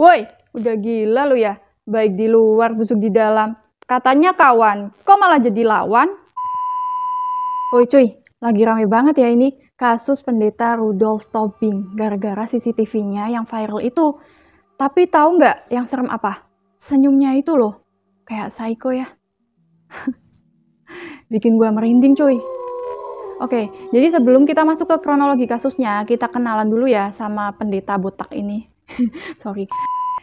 Woi, udah gila lu ya. Baik di luar, busuk di dalam. Katanya kawan, kok malah jadi lawan? Woi cuy, lagi rame banget ya ini kasus pendeta Rudolf Tobing gara-gara CCTV-nya yang viral itu. Tapi tahu nggak yang serem apa? Senyumnya itu loh, kayak psycho ya. Bikin gue merinding cuy. Oke, jadi sebelum kita masuk ke kronologi kasusnya, kita kenalan dulu ya sama pendeta botak ini. sorry.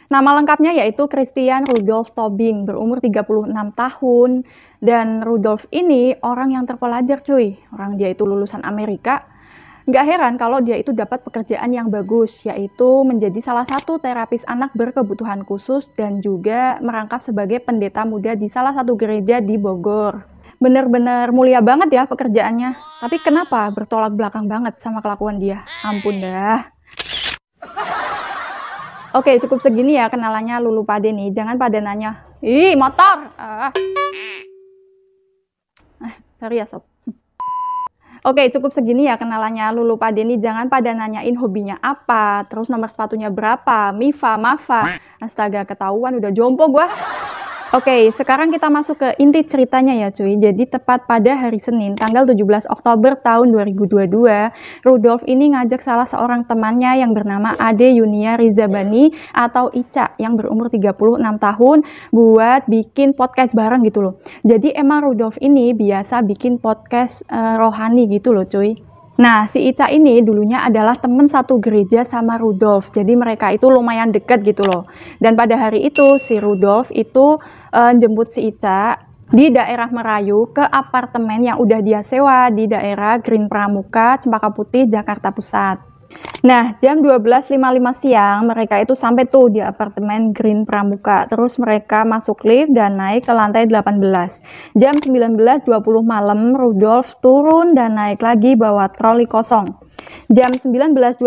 Nama lengkapnya yaitu Christian Rudolf Tobing, berumur 36 tahun. Dan Rudolf ini orang yang terpelajar cuy. Orang dia itu lulusan Amerika. Nggak heran kalau dia itu dapat pekerjaan yang bagus, yaitu menjadi salah satu terapis anak berkebutuhan khusus dan juga merangkap sebagai pendeta muda di salah satu gereja di Bogor. Bener-bener mulia banget ya pekerjaannya. Tapi kenapa bertolak belakang banget sama kelakuan dia? Ampun dah. Oke, cukup segini ya kenalannya Lulu Pade nih. Jangan pada nanya, "Ih, motor." Ah. ah sorry ya, sob. Oke, cukup segini ya kenalannya Lulu Pade nih. Jangan pada nanyain hobinya apa, terus nomor sepatunya berapa, Mifa, Mafa. Astaga, ketahuan udah jompo gua. Oke, okay, sekarang kita masuk ke inti ceritanya ya cuy. Jadi tepat pada hari Senin, tanggal 17 Oktober tahun 2022, Rudolf ini ngajak salah seorang temannya yang bernama Ade Yunia Rizabani atau Ica yang berumur 36 tahun buat bikin podcast bareng gitu loh. Jadi emang Rudolf ini biasa bikin podcast uh, rohani gitu loh cuy. Nah, si Ica ini dulunya adalah teman satu gereja sama Rudolf. Jadi mereka itu lumayan dekat gitu loh. Dan pada hari itu si Rudolf itu uh, jemput si Ica di daerah Merayu ke apartemen yang udah dia sewa di daerah Green Pramuka, Cempaka Putih, Jakarta Pusat. Nah, jam 12.55 siang mereka itu sampai tuh di apartemen Green Pramuka. Terus mereka masuk lift dan naik ke lantai 18. Jam 19.20 malam Rudolf turun dan naik lagi bawa troli kosong jam 19.25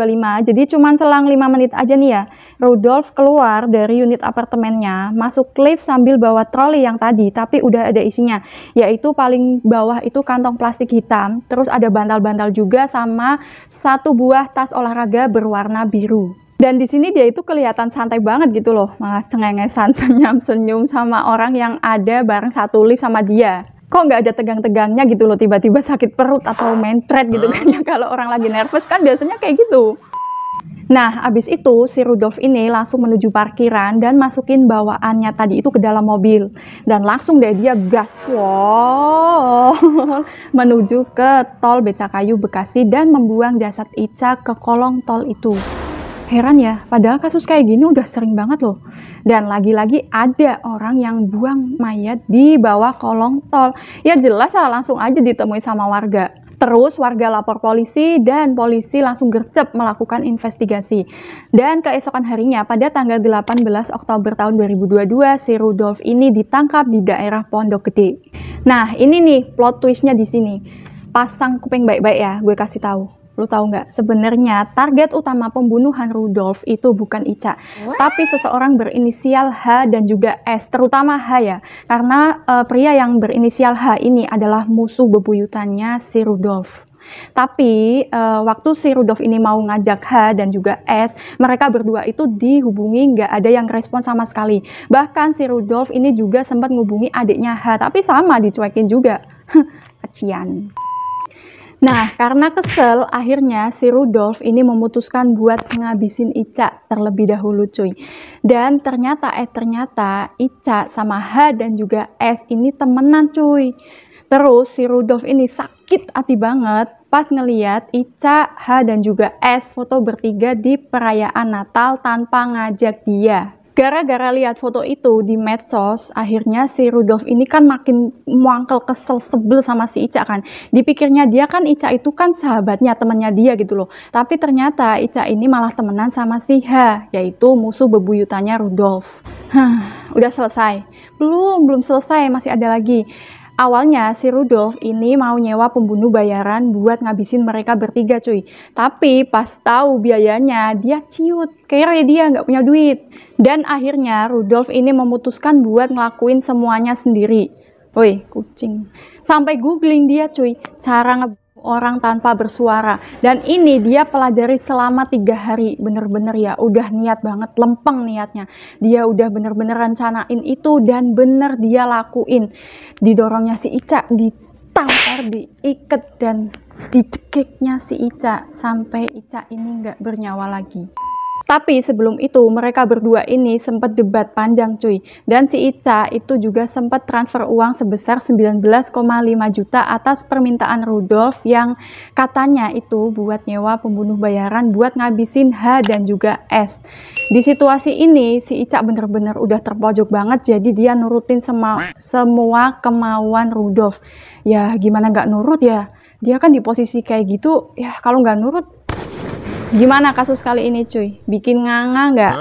jadi cuman selang 5 menit aja nih ya Rudolf keluar dari unit apartemennya masuk lift sambil bawa troli yang tadi tapi udah ada isinya yaitu paling bawah itu kantong plastik hitam terus ada bantal-bantal juga sama satu buah tas olahraga berwarna biru dan di sini dia itu kelihatan santai banget gitu loh, malah cengengesan senyum-senyum sama orang yang ada bareng satu lift sama dia kok nggak ada tegang-tegangnya gitu loh tiba-tiba sakit perut atau mencret gitu kan ya kalau orang lagi nervous kan biasanya kayak gitu Nah, abis itu si Rudolf ini langsung menuju parkiran dan masukin bawaannya tadi itu ke dalam mobil. Dan langsung deh dia gas wow, menuju ke tol Becakayu Bekasi dan membuang jasad Ica ke kolong tol itu. Heran ya, padahal kasus kayak gini udah sering banget loh. Dan lagi-lagi ada orang yang buang mayat di bawah kolong tol. Ya jelas lah langsung aja ditemui sama warga. Terus warga lapor polisi dan polisi langsung gercep melakukan investigasi. Dan keesokan harinya pada tanggal 18 Oktober tahun 2022 si Rudolf ini ditangkap di daerah Pondok Gede. Nah, ini nih plot twistnya di sini. Pasang kuping baik-baik ya, gue kasih tahu. Lu tahu nggak? Sebenarnya target utama pembunuhan Rudolf itu bukan Ica, What? tapi seseorang berinisial H dan juga S, terutama H ya. Karena uh, pria yang berinisial H ini adalah musuh bebuyutannya si Rudolf. Tapi uh, waktu si Rudolf ini mau ngajak H dan juga S, mereka berdua itu dihubungi nggak ada yang respon sama sekali. Bahkan si Rudolf ini juga sempat menghubungi adiknya H, tapi sama dicuekin juga. Kecian. Nah, karena kesel, akhirnya si Rudolf ini memutuskan buat ngabisin Ica terlebih dahulu cuy. Dan ternyata, eh ternyata Ica sama H dan juga S ini temenan cuy. Terus si Rudolf ini sakit hati banget pas ngeliat Ica, H dan juga S foto bertiga di perayaan Natal tanpa ngajak dia Gara-gara lihat foto itu di medsos, akhirnya si Rudolf ini kan makin muangkel kesel sebel sama si Ica kan. Dipikirnya dia kan Ica itu kan sahabatnya, temannya dia gitu loh. Tapi ternyata Ica ini malah temenan sama si H, yaitu musuh bebuyutannya Rudolf. Hah, udah selesai. Belum, belum selesai, masih ada lagi. Awalnya si Rudolf ini mau nyewa pembunuh bayaran buat ngabisin mereka bertiga cuy. Tapi pas tahu biayanya dia ciut, kere dia nggak punya duit. Dan akhirnya Rudolf ini memutuskan buat ngelakuin semuanya sendiri. Woi kucing. Sampai googling dia cuy, cara nge orang tanpa bersuara dan ini dia pelajari selama tiga hari bener-bener ya udah niat banget lempeng niatnya dia udah bener-bener rencanain itu dan bener dia lakuin didorongnya si Ica ditampar diikat dan dicekiknya si Ica sampai Ica ini nggak bernyawa lagi tapi sebelum itu mereka berdua ini sempat debat panjang cuy. Dan si Ica itu juga sempat transfer uang sebesar 19,5 juta atas permintaan Rudolf yang katanya itu buat nyewa pembunuh bayaran buat ngabisin H dan juga S. Di situasi ini si Ica bener-bener udah terpojok banget jadi dia nurutin sema semua kemauan Rudolf. Ya gimana nggak nurut ya? Dia kan di posisi kayak gitu ya kalau nggak nurut Gimana kasus kali ini cuy? Bikin nganga nggak?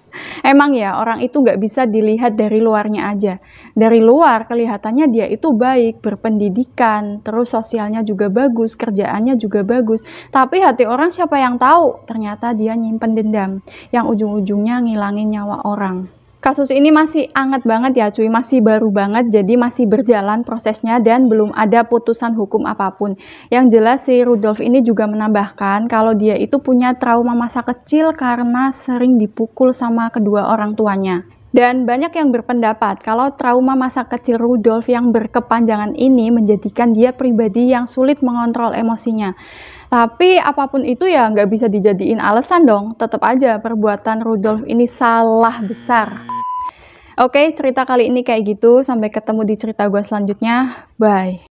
Emang ya orang itu nggak bisa dilihat dari luarnya aja. Dari luar kelihatannya dia itu baik, berpendidikan, terus sosialnya juga bagus, kerjaannya juga bagus. Tapi hati orang siapa yang tahu? Ternyata dia nyimpen dendam yang ujung-ujungnya ngilangin nyawa orang. Kasus ini masih anget banget ya cuy, masih baru banget jadi masih berjalan prosesnya dan belum ada putusan hukum apapun. Yang jelas si Rudolf ini juga menambahkan kalau dia itu punya trauma masa kecil karena sering dipukul sama kedua orang tuanya. Dan banyak yang berpendapat kalau trauma masa kecil Rudolf yang berkepanjangan ini menjadikan dia pribadi yang sulit mengontrol emosinya. Tapi apapun itu ya nggak bisa dijadiin alasan dong, tetap aja perbuatan Rudolf ini salah besar. Oke, cerita kali ini kayak gitu. Sampai ketemu di cerita gue selanjutnya. Bye.